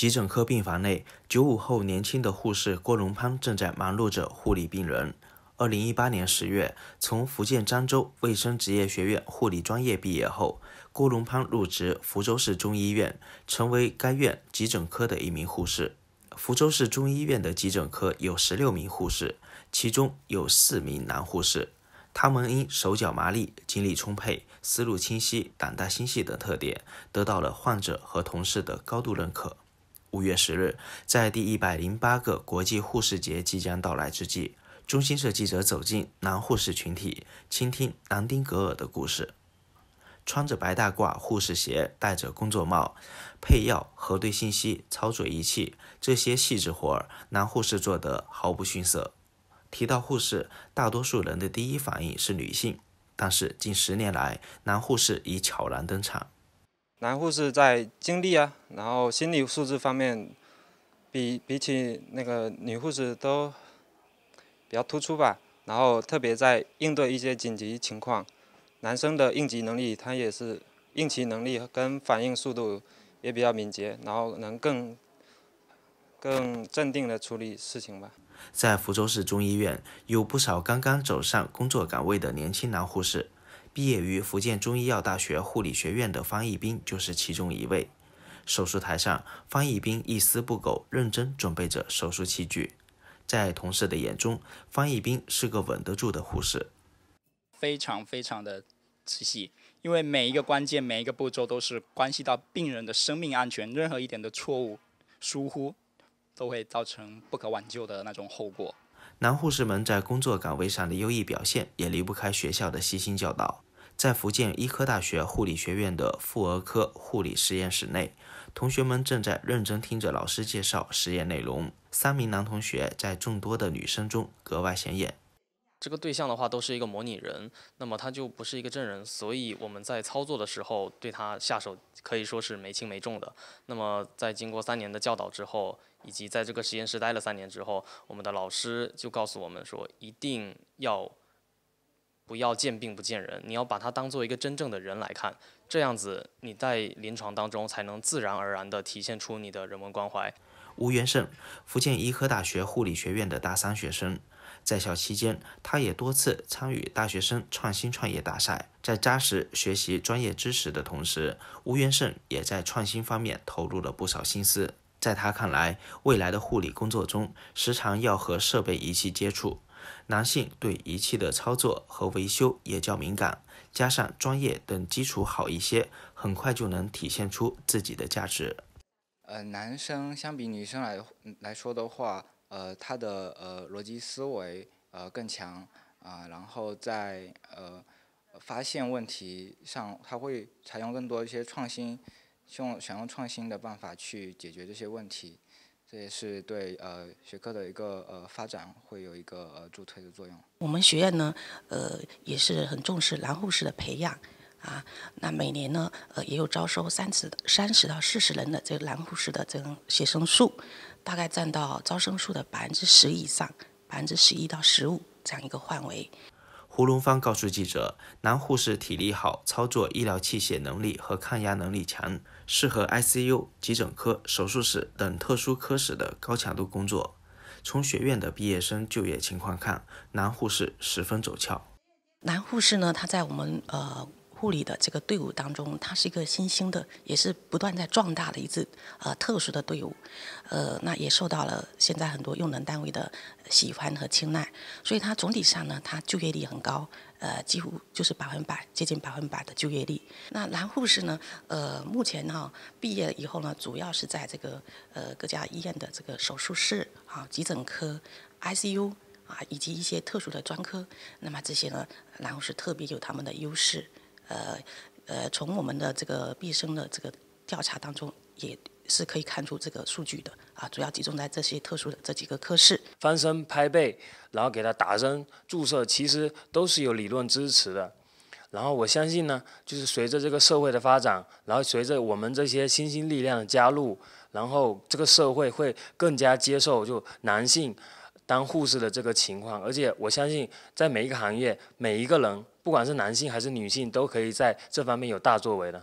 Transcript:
急诊科病房内，九五后年轻的护士郭荣潘正在忙碌着护理病人。二零一八年十月，从福建漳州卫生职业学院护理专业毕业后，郭荣潘入职福州市中医院，成为该院急诊科的一名护士。福州市中医院的急诊科有十六名护士，其中有四名男护士。他们因手脚麻利、精力充沛、思路清晰、胆大心细等特点，得到了患者和同事的高度认可。五月十日，在第一百零八个国际护士节即将到来之际，中新社记者走进男护士群体，倾听南丁格尔的故事。穿着白大褂、护士鞋，戴着工作帽，配药、核对信息、操作仪器，这些细致活儿，男护士做得毫不逊色。提到护士，大多数人的第一反应是女性，但是近十年来，男护士已悄然登场。男护士在精力啊，然后心理素质方面，比比起那个女护士都比较突出吧。然后特别在应对一些紧急情况，男生的应急能力，他也是应急能力跟反应速度也比较敏捷，然后能更更镇定的处理事情吧。在福州市中医院，有不少刚刚走上工作岗位的年轻男护士。毕业于福建中医药大学护理学院的方义斌就是其中一位。手术台上，方义斌一丝不苟、认真准备着手术器具。在同事的眼中，方义斌是个稳得住的护士，非常非常的仔细，因为每一个关键、每一个步骤都是关系到病人的生命安全，任何一点的错误、疏忽，都会造成不可挽救的那种后果。男护士们在工作岗位上的优异表现，也离不开学校的悉心教导。在福建医科大学护理学院的妇儿科护理实验室内，同学们正在认真听着老师介绍实验内容。三名男同学在众多的女生中格外显眼。这个对象的话都是一个模拟人，那么他就不是一个真人，所以我们在操作的时候对他下手可以说是没轻没重的。那么在经过三年的教导之后，以及在这个实验室待了三年之后，我们的老师就告诉我们说，一定要不要见病不见人，你要把他当做一个真正的人来看，这样子你在临床当中才能自然而然地体现出你的人文关怀。吴元胜，福建医科大学护理学院的大三学生。在校期间，他也多次参与大学生创新创业大赛。在扎实学习专业知识的同时，吴元胜也在创新方面投入了不少心思。在他看来，未来的护理工作中，时常要和设备仪器接触，男性对仪器的操作和维修也较敏感，加上专业等基础好一些，很快就能体现出自己的价值。呃，男生相比女生来来说的话。呃，他的呃逻辑思维呃更强啊，然后在呃发现问题上，他会采用更多一些创新，用想用创新的办法去解决这些问题，这也是对呃学科的一个呃发展会有一个呃助推的作用。我们学院呢，呃也是很重视男护士的培养。啊，那每年呢，呃，也有招收三十三十到四十人的这个男护士的这种学生数，大概占到招生数的百分之十以上，百分之十一到十五这样一个范围。胡龙芳告诉记者，男护士体力好，操作医疗器械能力和抗压能力强，适合 ICU、急诊科、手术室等特殊科室的高强度工作。从学院的毕业生就业情况看，男护士十分走俏。男护士呢，他在我们呃。护理的这个队伍当中，它是一个新兴的，也是不断在壮大的一支呃特殊的队伍，呃，那也受到了现在很多用人单位的喜欢和青睐，所以它总体上呢，它就业率很高，呃，几乎就是百分百，接近百分百的就业率。那男护士呢，呃，目前哈毕业以后呢，主要是在这个呃各家医院的这个手术室啊、急诊科、ICU 啊，以及一些特殊的专科，那么这些呢，然后是特别有他们的优势。呃呃，从我们的这个毕生的这个调查当中，也是可以看出这个数据的啊，主要集中在这些特殊的这几个科室。翻身拍背，然后给他打针注射，其实都是有理论支持的。然后我相信呢，就是随着这个社会的发展，然后随着我们这些新兴力量的加入，然后这个社会会更加接受，就男性。当护士的这个情况，而且我相信，在每一个行业，每一个人，不管是男性还是女性，都可以在这方面有大作为的。